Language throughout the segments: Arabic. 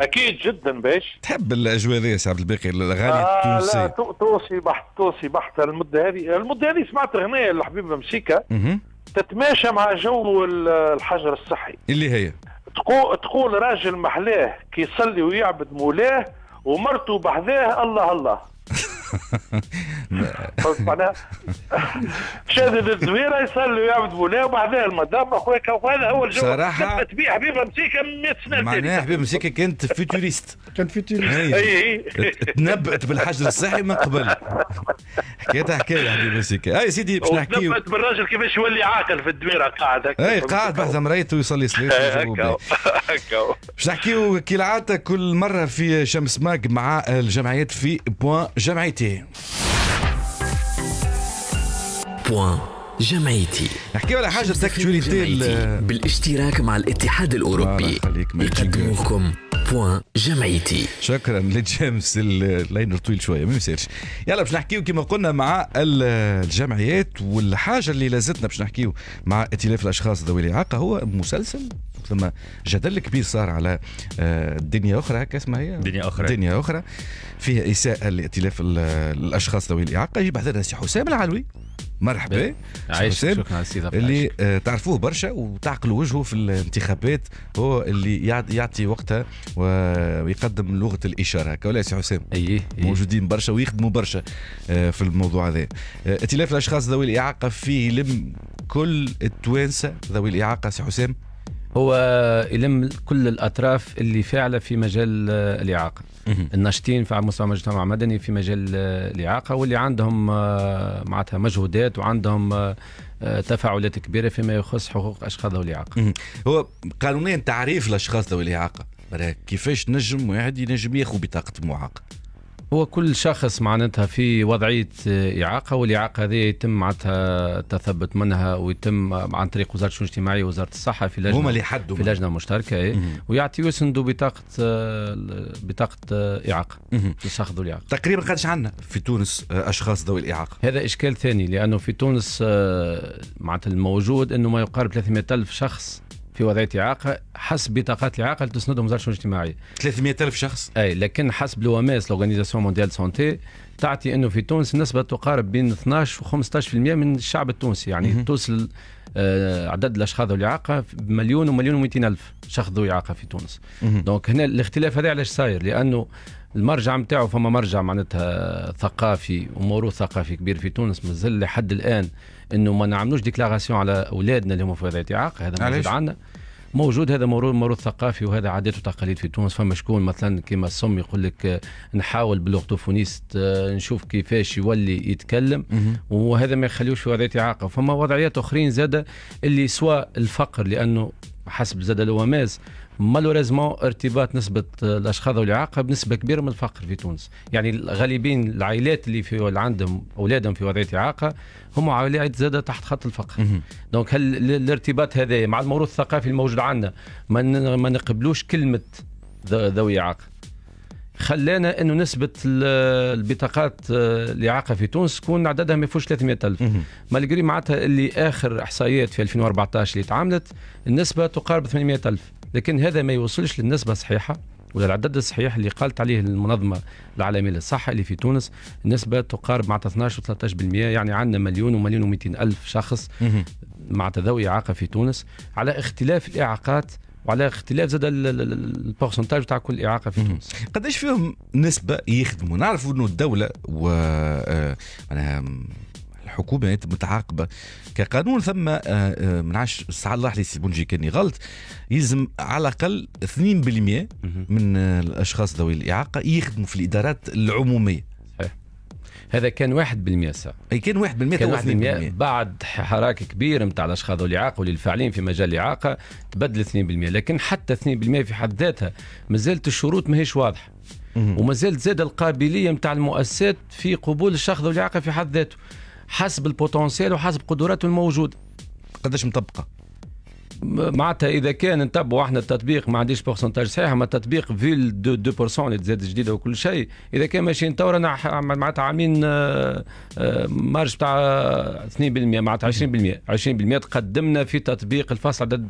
اكيد جدا باش تحب الاجواء هذه سي عبد الباقي الاغاني آه التونسيه لا تونسي بحت تونسي بحت المده هذه المده هذه سمعت اغنيه الحبيب مسيكا تتماشى مع جو الحجر الصحي اللي هي تقول, تقول راجل محلاه كي يصلي ويعبد مولاه ومرته بحذاه الله الله معناها شاد الزويره يصلوا يعبد مولاه وبعدها المدام هذا هو الجو صراحه تبيع به حبيب مسيكا 100 سنه معناها حبيب مسيكا كانت فيتوريست كانت فيتوريست اي تنبأت بالحجر الصحي من قبل حكيتها حكايه حبيب مسيكا اي سيدي باش نحكي تنبأت بالراجل كيفاش يولي عاقل في الدويره قاعد اي قاعد بحث مريته ويصلي صلاه بش باش نحكيو كالعاده كل مره في شمس ماك مع الجمعيات في بوان جمعيه جمعيتي بوان جمعيتي نحكي على حاجه بدك بالاشتراك مع الاتحاد الاوروبي يقدموكم بوان جمعيتي شكرا لجيمس اللينر طويل شويه ما يصيرش يلا باش نحكيو كما قلنا مع الجمعيات والحاجه اللي لازتنا باش نحكيو مع ائتلاف الاشخاص ذوي الاعاقه هو مسلسل ثم جدل كبير صار على آه، دنيا اخرى هكا اسمها هي دنيا اخرى دنيا اخرى فيها اساءه لائتلاف الاشخاص ذوي الاعاقه يجي بعد سي حسام العلوي مرحبا حسام اللي آه، تعرفوه برشا وتعقلوا وجهه في الانتخابات هو اللي يعطي وقتها ويقدم لغه الاشاره هكا ولا سي حسام أيه. أيه. موجودين برشا ويخدموا برشا آه، في الموضوع هذا ائتلاف الاشخاص ذوي الاعاقه فيه لم كل التوانسه ذوي الاعاقه سي حسام هو يلم كل الاطراف اللي فاعله في مجال آه، الاعاقه الناشطين في مستوى المجتمع المدني في مجال آه، الاعاقه واللي عندهم آه، معناتها مجهودات وعندهم تفاعلات كبيره فيما يخص حقوق اشخاص ذوي الاعاقه. هو قانونيا تعريف الاشخاص ذوي الاعاقه كيفاش نجم واحد ينجم ياخذ بطاقه المعاقه هو كل شخص معناتها في وضعيه اعاقه والاعاقه هذه يتم معناتها التثبت منها ويتم عن طريق وزاره الشؤون الاجتماعيه ووزاره الصحه في لجنه هما اللي حدوا في لجنه مشتركه إيه ويعطي يسندوا بطاقه بطاقه اعاقه للشخص ذو الاعاقه تقريبا قداش عندنا في تونس آه، اشخاص ذوي الاعاقه هذا اشكال ثاني لانه في تونس آه، معناتها الموجود انه ما يقارب 300 الف شخص في وضعيه اعاقه حسب بطاقات الاعاقه اللي تسندهم وزاره الشؤون الاجتماعيه 300 الف شخص اي لكن حسب لو ام اس لورغانيزاسيون مونديال سونتي تعطي انه في تونس نسبه تقارب بين 12 و 15% من الشعب التونسي يعني توصل آه عدد الاشخاص ذو الاعاقه مليون ومليون و200 الف شخص ذو اعاقه في تونس دونك هنا الاختلاف هذا علاش صاير لانه المرجع نتاعو فما مرجع معناتها ثقافي وموروث ثقافي كبير في تونس مازال لحد الان انه ما نعملوش ديكلاراسيون على اولادنا اللي هم في وضع اعاق هذا موجود عندنا موجود هذا موروث ثقافي وهذا عادات وتقاليد في تونس فما شكون مثلا كيما السم يقول لك آه، نحاول بالاغتوفونيست آه، نشوف كيفاش يولي يتكلم وهذا ما يخليوش في وضعيه اعاقه فما وضعيات اخرين زاده اللي سواء الفقر لانه حسب زاد الوماز مالوريزمون ارتباط نسبه الاشخاص ذوي الاعاقه بنسبه كبيره من الفقر في تونس يعني غالبين العائلات اللي في عندهم اولادهم في وضعيه اعاقه هم عائلات زاد تحت خط الفقر دونك هل الارتباط هذا مع الموروث الثقافي الموجود عندنا ما نقبلوش كلمه ذوي اعاقه خلانا انه نسبه البطاقات آه، الاعاقه في تونس تكون عددها ما يفوش 300 الف مالغري معناتها اللي اخر احصائيات في 2014 اللي تعاملت النسبه تقارب 800 الف لكن هذا ما يوصلش للنسبه الصحيحه ولا العدد الصحيح اللي قالت عليه المنظمه العالميه للصحه اللي في تونس النسبه تقارب معناتها 12 و13% يعني عندنا مليون ومليون و200 الف شخص معناتها ذوي اعاقه في تونس على اختلاف الاعاقات وعلى اختلاف زاد البورسنتاج تاع كل اعاقه في تونس قداش فيهم نسبه يخدموا نعرفوا انه الدوله و آه، معناها الحكومات متعاقبه كقانون ثم من عاش الساعه الله لي سيبونجي كاني غلط يلزم على الاقل 2% من آه، الاشخاص ذوي الاعاقه يخدموا في الادارات العموميه هذا كان واحد بالمئة اي كان واحد بالمئة كان واحد بالمئة بعد حراك كبير نتاع الاشخاص اللي الاعاقه وللفاعلين في مجال الاعاقه تبدل 2% لكن حتى 2% في حد ذاتها مازالت الشروط ماهيش واضحه وما زالت زاد القابليه نتاع المؤسسات في قبول الشخص ذو الاعاقه في حد ذاته حسب البوتنسيال وحسب قدراته الموجوده قداش مطبقه معناتها اذا كان نتبعوا احنا التطبيق ما عنديش بورسنتاج صحيح اما التطبيق فيل 2% اللي تزاد جديده وكل شيء اذا كان ماشيين تو رانا معناتها عاملين آه، آه، مارج بتاع 2% آه، معناتها 20% 20% تقدمنا في تطبيق الفصل عدد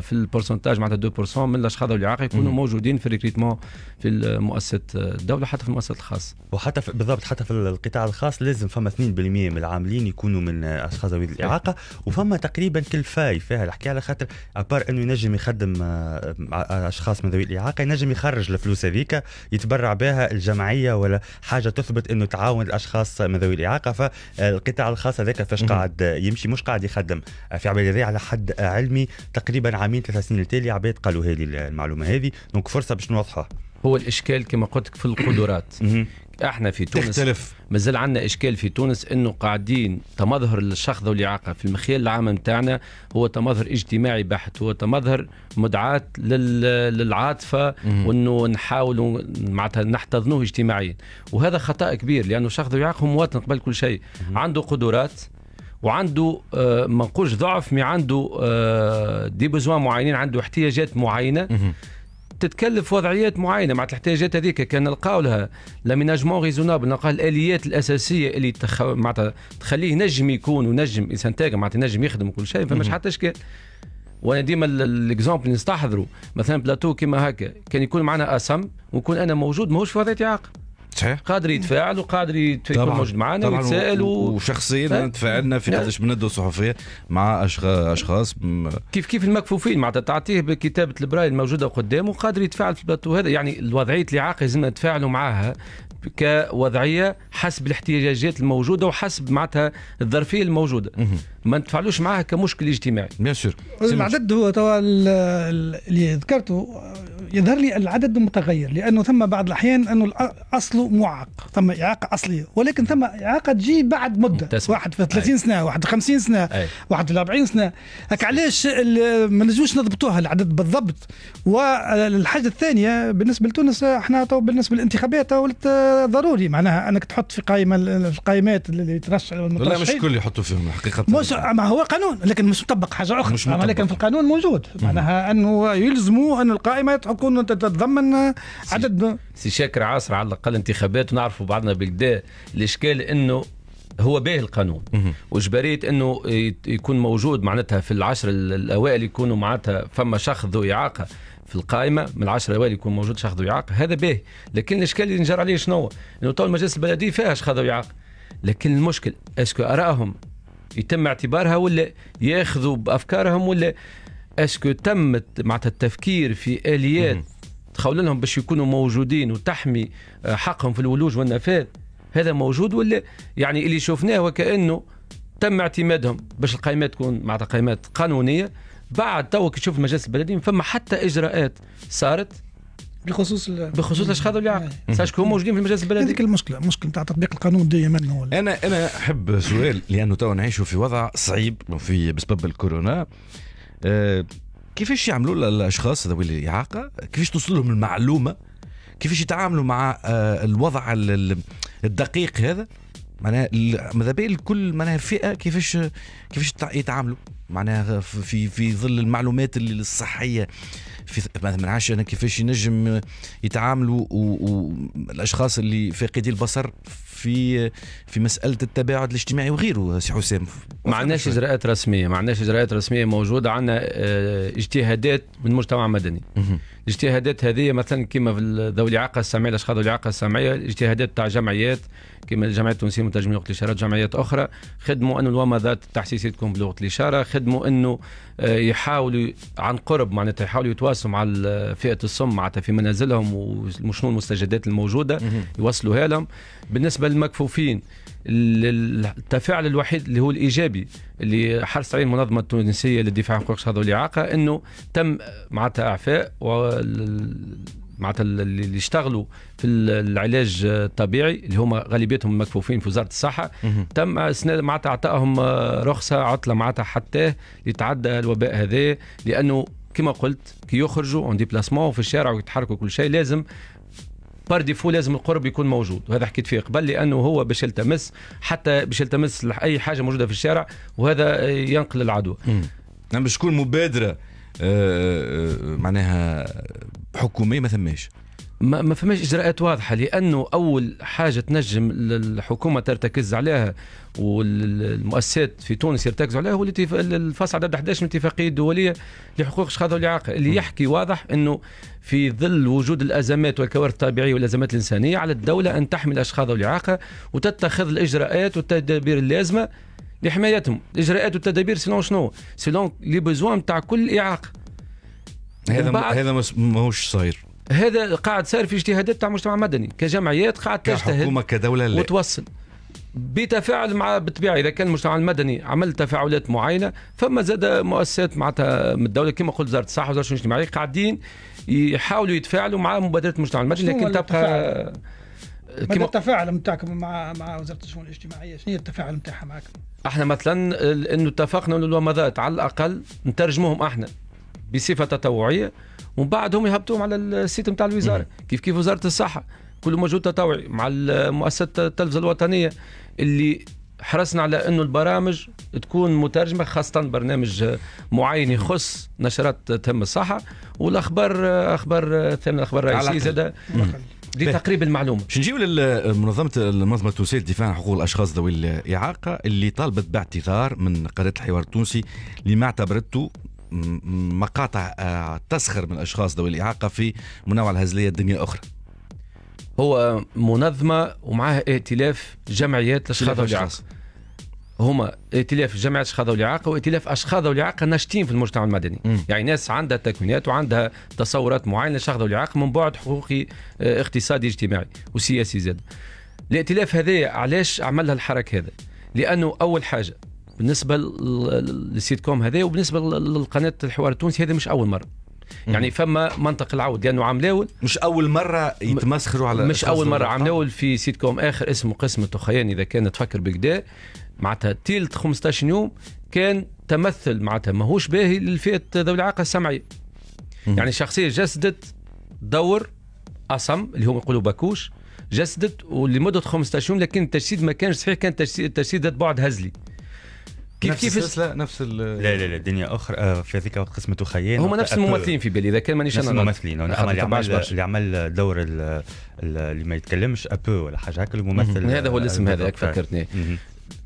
في البورسنتاج معناتها 2% من الاشخاص ذوي الاعاقه يكونوا موجودين في ريكريتمون في المؤسسه الدوله حتى في المؤسسات الخاصه وحتى في بالضبط حتى في القطاع الخاص لازم فما 2% من العاملين يكونوا من اشخاص ذوي الاعاقه وفما تقريبا كل فاي فيها الحكايه على خاطر ابار انه ينجم يخدم آه، آه، اشخاص من ذوي الاعاقه ينجم يخرج الفلوس هذيك يتبرع بها الجمعيه ولا حاجه تثبت انه تعاون الاشخاص من ذوي الاعاقه فالقطاع الخاص هذاك فاش قاعد يمشي مش قاعد يخدم في عباد هذه على حد علمي تقريبا عامين ثلاث سنين التالي عباد قالوا هذه المعلومه هذه دونك فرصه باش نوضحوها هو الاشكال كما قلت في القدرات احنا في تونس تختلف مازال عندنا اشكال في تونس انه قاعدين تمظهر الشخذ الاعاقه في المخيل العام نتاعنا هو تمظهر اجتماعي بحت هو تمظهر مدعاة للعاطفه وانه نحاولوا معناتها نحتضنوه اجتماعيا وهذا خطا كبير لانه الشخذ والاعاقه هو مواطن قبل كل شيء عنده قدرات وعنده آه، ما نقولش ضعف مي عنده آه، دي بزوان معينين عنده احتياجات معينه تتكلف وضعيات معينه مع الاحتياجات هذيك كان نلقاو لها لاميناجمون ريزونابل نلقاو الاليات الاساسيه اللي تخ... معناتها تخليه نجم يكون ونجم يسنتاج معناتها نجم يخدم وكل شيء فماش حتى اشكال وانا ديما الاكزومبل نستحضره مثلا بلاتو كيما هكا كان يكون معنا اسم ونكون انا موجود ماهوش في وضعيه اعاقه صحيح قادر يتفاعل وقادر يكون موجود معنا ويتساءل وشخصيا تفاعلنا في قداش بندوا صحفيه مع اشخاص كيف كيف المكفوفين معناتها تعطيه بكتابه البرايل الموجوده قدامه وقادر يتفاعل في البلاتو هذا يعني الوضعيه الاعاقه لازمنا نتفاعلوا معها كوضعيه حسب الاحتياجات الموجوده وحسب معناتها الظرفيه الموجوده ما نتفاعلوش معها كمشكل اجتماعي بيان سور العدد هو توا اللي ذكرته يظهر لي العدد متغير لانه ثم بعض الاحيان انه الاصل معاق ثم اعاقه اصليه ولكن ثم اعاقه تجي بعد مده متسمع. واحد في 30 سنه واحد في 50 سنه أي. واحد في 40 سنه هك علاش ما نجموش نضبطوها العدد بالضبط والحاجه الثانيه بالنسبه لتونس احنا تو بالنسبه للانتخابات ولت ضروري معناها انك تحط في قائمه القائمات اللي ترشح لا مش كل يحطوا فيهم حقيقه مش ما هو قانون لكن مش مطبق حاجه اخرى مش مطبق. لكن في القانون موجود معناها انه يلزموا ان القائمه تكون تتضمن عدد سي شاكر عاصر على الاقل انتخابات ونعرفوا بعضنا بالكدا الاشكال انه هو به القانون واجباريه انه يكون موجود معناتها في العشر الاوائل يكونوا معناتها فما شخص ذو اعاقه في القائمه من العشر الاوائل يكون موجود شخص ذو اعاقه هذا به لكن الاشكال اللي نجر عليه شنو؟ انه تو المجلس البلدي فيها شخص ذو اعاقه لكن المشكل اسكو ارائهم يتم اعتبارها ولا ياخذوا بافكارهم ولا اسكو تمت معناتها التفكير في اليات تخول لهم باش يكونوا موجودين وتحمي آه، حقهم في الولوج والنفاذ هذا موجود ولا يعني اللي شفناه وكانه تم اعتمادهم باش القائمات تكون معناتها قائمات قانونيه بعد تو كي تشوف المجلس البلدي فما حتى اجراءات صارت بخصوص ال... بخصوص الاشخاص اللي عقد ساشكو هم موجودين في المجلس البلدي هذيك المشكله المشكله نتاع تطبيق القانون دائما هو انا انا احب سؤال لانه تو نعيشوا في وضع صعيب في بسبب الكورونا آه، كيفاش يعملوا الاشخاص ذوي الاعاقه كيفاش توصل لهم المعلومه كيفاش يتعاملوا مع آه، الوضع الدقيق هذا معناها ماذا بيا الكل معناها فئه كيفاش كيفاش يتعاملوا معناها في في ظل المعلومات الصحيه في ما نعرفش انا كيفاش ينجم يتعاملوا الاشخاص اللي فاقدي البصر في في مساله التباعد الاجتماعي وغيره سي حسام ما عندناش اجراءات رسميه ما عندناش اجراءات رسميه موجوده عندنا آه، اجتهادات من مجتمع مدني الاجتهادات هذه مثلا كما في ذوي الاعاقه السمعيه الاشخاص ذوي الاعاقه السمعيه اجتهادات تاع جمعيات كما الجمعيه التونسيه مترجمين لغه الاشاره جمعيات اخرى خدموا انه الومضات التحسيسيه تكون بلغه الاشاره خدموا انه آه، يحاولوا عن قرب معناتها يحاولوا يتواصلوا الاشخاص مع فئه الصم معناتها في منازلهم وشنو المستجدات الموجوده يوصلوها لهم بالنسبه للمكفوفين التفاعل الوحيد اللي هو الايجابي اللي حرص عليه المنظمه التونسيه للدفاع عن حقوق الشهاده والاعاقه انه تم معناتها اعفاء معناتها اللي اشتغلوا في العلاج الطبيعي اللي هما غالبيتهم مكفوفين في وزاره الصحه تم معناتها اعطائهم رخصه عطله معناتها حتى يتعدى الوباء هذا لانه كما قلت كي يخرجوا اون ديبلاسمون في الشارع ويتحركوا كل شيء لازم بار ديفو لازم القرب يكون موجود وهذا حكيت فيه قبل لانه هو باش يلتمس حتى باش يلتمس اي حاجه موجوده في الشارع وهذا ينقل العدوى نعم باش تكون مبادره آه، آه، آه، معناها حكوميه ما ثماش ما, ما فماش اجراءات واضحه لانه اول حاجه تنجم الحكومه ترتكز عليها والمؤسسات في تونس يرتكزوا عليها هو الفصل عدد 11 من الاتفاقيه الدوليه لحقوق الشخص ذوي الاعاقه اللي يحكي واضح انه في ظل وجود الازمات والكوارث الطبيعيه والازمات الانسانيه على الدوله ان تحمي الاشخاص ذوي الاعاقه وتتخذ الاجراءات والتدابير اللازمه لحمايتهم الاجراءات والتدابير سيلون شنو سيلون لي بيزوان تاع كل اعاقه هذا هذا ماهوش صاير هذا قاعد صار في اجتهادات تاع مجتمع مدني كجمعيات قاعد تجتهد كحكومه كدوله لا. وتوصل بتفاعل مع بالطبيعه اذا كان المجتمع المدني عمل تفاعلات معينه فما زاد مؤسسات معناتها من الدوله كما قلت وزاره الصحه وزاره الشؤون الاجتماعيه قاعدين يحاولوا يتفاعلوا مع مبادرات المجتمع المدني لكن تبقى كما التفاعل نتاعكم مع مع وزاره الشؤون الاجتماعيه شنو هي التفاعل نتاعها معكم؟ احنا مثلا انه اتفقنا انه الومضات على الاقل نترجموهم احنا بصفه تطوعيه ومن بعد هم يهبطوهم على السيت نتاع الوزاره كيف كيف وزاره الصحه كل مجهود تطوعي مع مؤسسه التلفزه الوطنيه اللي حرصنا على انه البرامج تكون مترجمه خاصه برنامج معين يخص نشرات تهم الصحه والاخبار اخبار ثاني الاخبار الرئيسيه زاد لتقريب المعلومه باش نجيو للمنظمة المنظمه التونسيه للدفاع عن حقوق الاشخاص ذوي الاعاقه اللي طالبت باعتذار من قناه الحوار التونسي لما اعتبرته مقاطع آه، تسخر من أشخاص ذوي الإعاقة في مناوع الهزلية الدنيا أخرى هو منظمة ومعها ائتلاف جمعيات الأشخاص ذوي الإعاقة هما ائتلاف جمعية أشخاص ذوي الإعاقة وائتلاف أشخاص ذوي الإعاقة ناشطين في المجتمع المدني م. يعني ناس عندها تكوينات وعندها تصورات معينة لأشخاص ذوي الإعاقة من بعد حقوقي آه، اقتصادي اجتماعي وسياسي زاد الائتلاف هذا علاش عمل الحركه هذا لأنه أول حاجة بالنسبه للسيت كوم هذا وبالنسبه للقناه الحوار التونسي هذا مش اول مره يعني فما منطق العود لانه يعني عام الاول مش اول مره يتمسخروا على مش اول مره عام الاول في سيت كوم اخر اسمه قسم التخيان اذا كان تفكر بكدا معناتها تيلت 15 يوم كان تمثل معناتها ماهوش باهي للفئه ذوي الاعاقه السمعيه يعني شخصيه جسدت دور اصم اللي هم يقولوا باكوش جسدت ولمده 15 يوم لكن التجسيد ما كانش صحيح كان تجسيد, تجسيد بعد هزلي كيف كيف السلسله نفس لا لا لا الدنيا اخرى آه، في هذيك قسمته خيان هما نفس الممثلين في بالي اذا كان مانيش انا الممثلين اللي عمل اللي عمل دور اللي ما يتكلمش ابو ولا حاجه هكا الممثل هذا هو الاسم هذاك فكرتني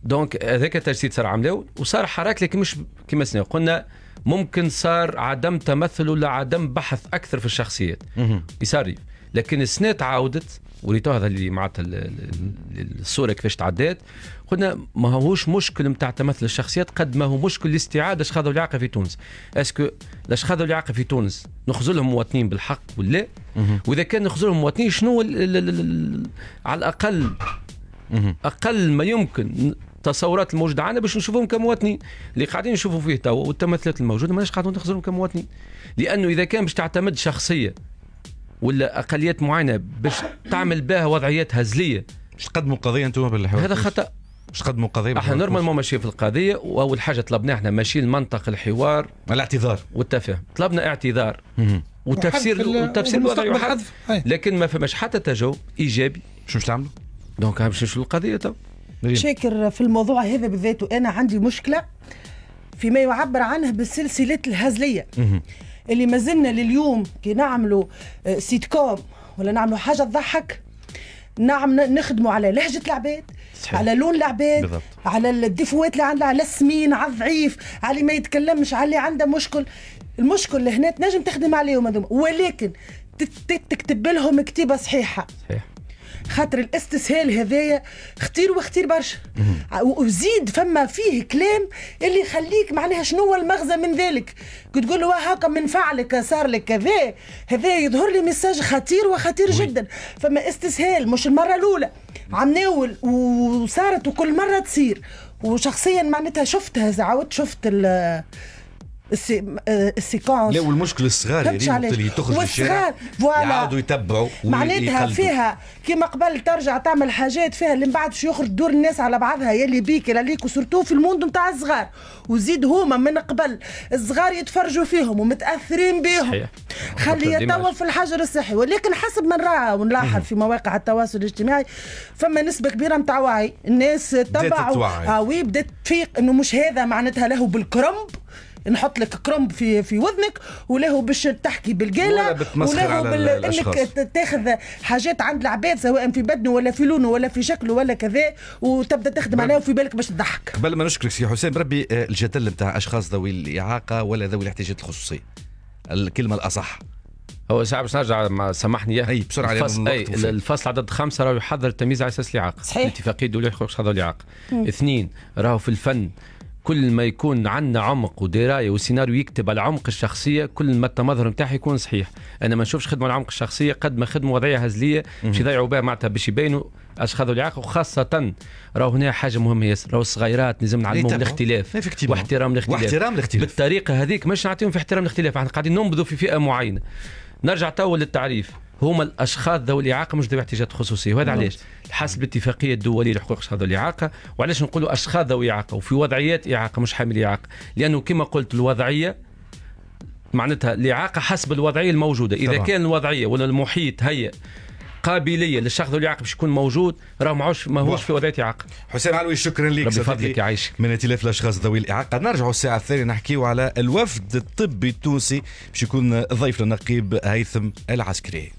دونك هذاك التجسيد صار عملوه وصار حراك لكن مش كما قلنا ممكن صار عدم تمثل ولا عدم بحث اكثر في الشخصيات يساري لكن السنه تعاودت هذا اللي معناتها الصوره كيفاش تعدات قلنا ما هوش مشكل نتاع تمثل الشخصيات قد ما هو مشكل لاستعاده الشخاذه والإعاقة في تونس اسكو الشخاذه والإعاقة في تونس نخزلهم مواطنين بالحق ولا واذا كان نخزلهم مواطنين شنو على الاقل اقل ما يمكن التصورات الموجوده عندنا باش نشوفهم كمواطنين اللي قاعدين نشوفوا فيه توا والتمثلات الموجوده ماناش قاعدين نخزرهم كمواطنين لانه اذا كان باش تعتمد شخصيه ولا اقليات معينه باش تعمل بها وضعيات هزليه باش تقدموا قضيه انتم بالحوار هذا خطا باش تقدموا قضيه احنا ما ماشيين في القضيه واول حاجه طلبنا احنا ماشيين لمنطق الحوار الاعتذار والتفاهم طلبنا اعتذار وتفسير وتفسير الوضع وحذف لكن ما فماش حتى تجاوب ايجابي شو باش تعملوا؟ دونك باش نشوفوا القضيه تو شاكر في الموضوع هذا بالذات وانا عندي مشكله فيما يعبر عنه بالسلسلات الهزليه اللي ما زلنا لليوم كي نعملوا سيت آه، كوم ولا نعملوا حاجه تضحك نعم نخدموا على لهجه العباد صحيح. على لون العباد بالضبط. على الديفوات اللي عندها على السمين على الضعيف على اللي ما يتكلمش على اللي عنده مشكل المشكل اللي هنا تنجم تخدم عليهم ولكن تكتب لهم كتيبه صحيحه صحيح. خاطر الاستسهال هذايا خطير وخطير برشا وزيد فما فيه كلام اللي يخليك معناها شنو هو المغزى من ذلك كي تقول له آه، هاكا من فعلك صار لك كذا هذا يظهر لي ميساج خطير وخطير جدا فما استسهال مش المره الاولى عم ناول وصارت وكل مره تصير وشخصيا معناتها شفتها زعاوت شفت السيكونس euh, لا والمشكل الصغار اللي تخرج الشارع يعاودوا يتبعوا معناتها فيها كيما قبل ترجع تعمل حاجات فيها اللي من بعد باش يخرج دور الناس على بعضها يا اللي بيك يا ليك وسورتو في الموند نتاع الصغار وزيد هما من قبل الصغار يتفرجوا فيهم ومتاثرين بيهم خلي توا في الحجر الصحي ولكن حسب ما نراه ونلاحظ في مواقع التواصل الاجتماعي فما نسبه كبيره نتاع وعي الناس تبعوا اه وي بدات تفيق انه مش هذا معناتها له بالكرمب نحط لك كرومب في في وذنك وله باش تحكي بالقاله وله بال... انك تاخذ حاجات عند العباد سواء في بدنه ولا في لونه ولا في شكله ولا كذا وتبدا تخدم عليه وفي بالك باش تضحك قبل ما نشكرك سي حسين بربي آه، الجدل نتاع اشخاص ذوي الاعاقه ولا ذوي الاحتياجات الخصوصيه الكلمه الاصح هو ساعة باش نرجع ما سامحني اي بسرعة الفصل, أي الفصل عدد خمسة راهو يحضر التمييز على اساس الاعاقة صحيح الاتفاقية الدولية الاعاقة اثنين راهو في الفن كل ما يكون عندنا عمق ودرايه وسيناريو يكتب على عمق الشخصيه كل ما التمظهر نتاعها يكون صحيح انا ما نشوفش خدمه على عمق الشخصيه قد ما خدمه وضعيه هزليه باش يضيعوا بها معناتها باش يبينوا اشخاص العاق وخاصه راهو هنا حاجه مهمه ياسر راهو الصغيرات لازم نعلمهم الاختلاف واحترام الاختلاف واحترام الاختلاف بالطريقه هذيك مش نعطيهم في احترام الاختلاف احنا قاعدين ننبذوا في فئه معينه نرجع توا للتعريف هما الاشخاص ذوي الاعاقه مش ذوي احتياجات خصوصيه وهذا علاش حسب الاتفاقيه الدوليه لحقوق اشخاص ذوي الاعاقه وعلاش نقولوا اشخاص ذوي اعاقه وفي وضعيات اعاقه مش حامل اعاقه لانه كما قلت الوضعيه معناتها الإعاقة حسب الوضعية الموجودة إذا طبعا. كان الوضعية ولا المحيط هي قابليه للشخص ذوي الاعاقه باش يكون موجود راه ماهوش ماهوش في وضعيه اعاقه. حسين علوي شكرا لك ربي فضلك يعيشك. من ائتلاف الاشخاص ذوي الاعاقه نرجعوا الساعه الثانيه نحكيو على الوفد الطبي التونسي باش يكون ضيفنا النقيب هيثم العسكري.